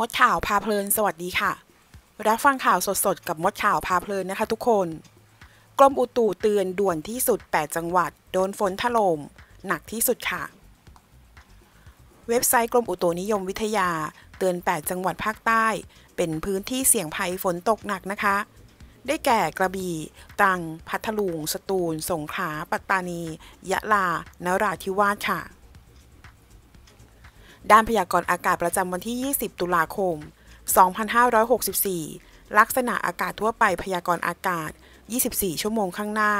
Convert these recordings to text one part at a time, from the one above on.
มดข่าวพาเพลินสวัสดีค่ะรับฟังข่าวสดๆ กับมดข่าวพาเพลินนะคะทุกคนกรมอุตุเตือนด่วนที่สุด 8 จังหวัด โดนฝนถล่มหนักที่สุดค่ะ เว็บไซต์กรมอุตุนิยมวิทยา เตือน 8 จังหวัดภาคใต้ เป็นพื้นที่เสี่ยงภัยฝนตกหนักนะคะ ได้แก่กระบี่ตัง พัทลุงสตูล สงขลาปัตตานี ยะลานราธิวาสค่ะด้านพยากรณ์อากาศประจำวันที่ 20 ตุลาคม 2564 ลักษณะอากาศทั่วไปพยากรณ์อากาศ 24 ชั่วโมงข้างหน้า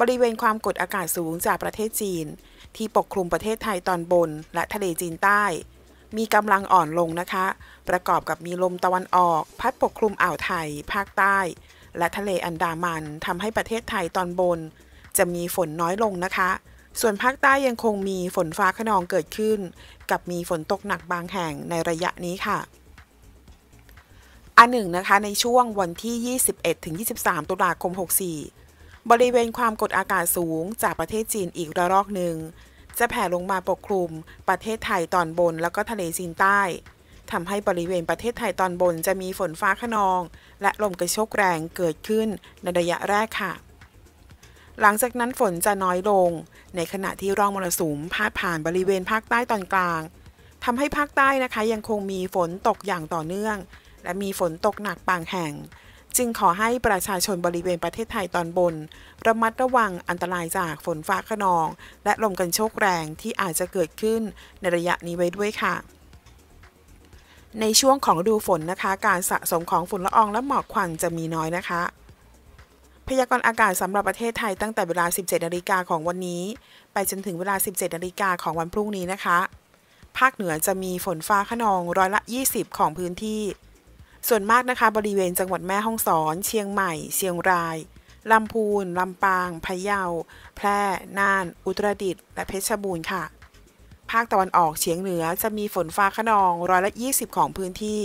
บริเวณความกดอากาศสูงจากประเทศจีนที่ปกคลุมประเทศไทยตอนบน และทะเลจีนใต้ มีกำลังอ่อนลงนะคะ ประกอบกับมีลมตะวันออก พัดปกคลุมอ่าวไทย ภาคใต้ และทะเลอันดามันทำให้ประเทศไทยตอนบน จะมีฝนน้อยลงนะคะส่วนภาคใต้ยังคงมีฝนฟ้าขนองเกิดขึ้น กับมีฝนตกหนักบางแห่งในระยะนี้ค่ะ อันหนึ่งนะคะในช่วงวันที่ 21-23 ตุลาคม 64 บริเวณความกดอากาศสูงจากประเทศจีนอีกระลอกหนึ่งจะแผ่ลงมาปกคลุมประเทศไทยตอนบนแล้วก็ทะเลจีนใต้ ทำให้บริเวณประเทศไทยตอนบนจะมีฝนฟ้าขนอง และลมกระโชกแรงเกิดขึ้นในระยะแรกค่ะหลังจากนั้นฝนจะน้อยลง ในขณะที่ร่องมรสุมพาดผ่านบริเวณภาคใต้ตอนกลางทำให้ภาคใต้นะคะยังคงมีฝนตกอย่างต่อเนื่อง และมีฝนตกหนักบางแห่ง จึงขอให้ประชาชนบริเวณประเทศไทยตอนบนระมัดระวังอันตรายจากฝนฟ้าขนองและลมกันโชกแรงที่อาจจะเกิดขึ้นในระยะนี้ไว้ด้วยค่ะ ในช่วงของดูฝนนะคะ การสะสมของฝุ่นละอองและหมอกควันจะมีน้อยนะคะพยากรณ์อากาศสำหรับประเทศไทยตั้งแต่เวลา 17นาฬิกาของวันนี้ ไปจนถึงเวลา 17นาฬิกาของวันพรุ่งนี้นะคะ ภาคเหนือจะมีฝนฟ้าขนองร้อยละ 20 ของพื้นที่ ส่วนมากนะคะบริเวณจังหวัดแม่ฮ่องสอน เชียงใหม่ เชียงราย ลำพูน ลำปาง พะเยา แพร่ น่าน อุตรดิตถ์และเพชรบูรณ์ค่ะ ภาคตะวันออกเฉียงเหนือจะมีฝนฟ้าขนองร้อยละ 20 ของพื้นที่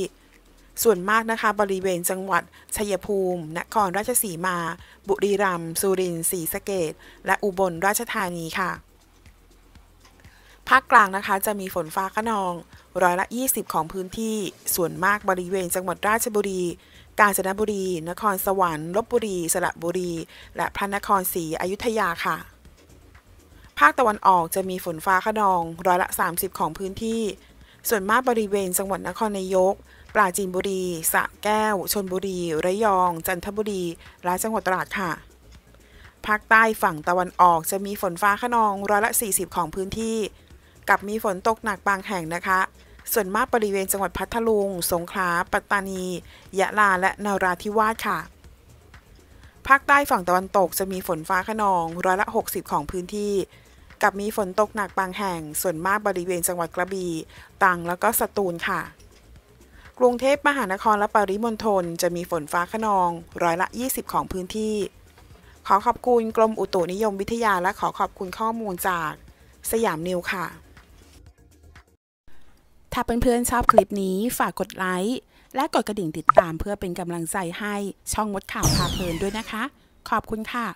ส่วนมากนะคะบริเวณจังหวัดชัยภูมิ นครราชสีมา บุรีรัมย์สุรินทร์ศรีสะเกดและอุบลราชธานีค่ะ ภาคกลางนะคะจะมีฝนฟ้าขนอง ร้อยละ 20 ของพื้นที่ ส่วนมากบริเวณจังหวัดราชบุรี กาญจนบุรี นครสวรรค์ลบบุรี สระบุรี และพระนครศรีอยุธยาค่ะ ภาคตะวันออกจะมีฝนฟ้าขนอง ร้อยละ 30 ของพื้นที่ ส่วนมากบริเวณจังหวัดนครนายกปราจีนบุรีสระแก้ว ชนบุรี ระยอง จันทบุรีและจังหวัดตราดค่ะภาคใต้ฝั่งตะวันออกจะมีฝนฟ้าขนองร้อยละ 40 ของพื้นที่ กับมีฝนตกหนักบางแห่งนะคะ ส่วนมากบริเวณจังหวัดพัทลุง สงขลา ปัตตานี ยะลา และนาราธิวาสค่ะภาคใต้ฝั่งตะวันตกจะมีฝนฟ้าขนองร้อยละ 60 ของพื้นที่ กับมีฝนตกหนักบางแห่ง ส่วนมากบริเวณจังหวัดกระบี่ ตัง แล้วก็สตูลค่ะกรุงเทพมหานครและปริมณฑลจะมีฝนฟ้าขนอง ร้อยละ 20 ของพื้นที่ ขอขอบคุณกรมอุตุนิยมวิทยาและขอขอบคุณข้อมูลจากสยามนิวค่ะ ถ้าเเพื่อนๆชอบคลิปนี้ฝากกดไลค์ และกดกระดิ่งติดตามเพื่อเป็นกำลังใจให้ช่องมดข่าวพาเพลินด้วยนะคะ ขอบคุณค่ะ